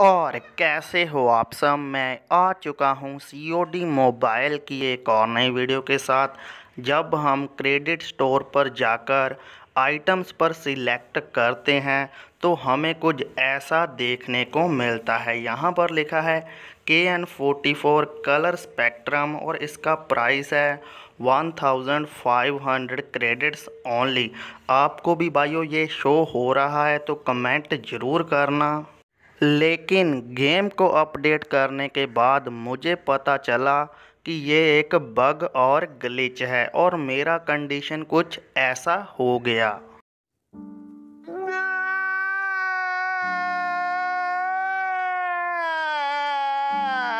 और कैसे हो आप सब मैं आ चुका हूँ सी मोबाइल की एक और नई वीडियो के साथ जब हम क्रेडिट स्टोर पर जाकर आइटम्स पर सिलेक्ट करते हैं तो हमें कुछ ऐसा देखने को मिलता है यहाँ पर लिखा है K N forty four colour spectrum और इसका प्राइस है one thousand five hundred credits only आपको भी भाइयों ये शो हो रहा है तो कमेंट ज़रूर करना लेकिन गेम को अपडेट करने के बाद मुझे पता चला कि ये एक बग और ग्लिच है और मेरा कंडीशन कुछ ऐसा हो गया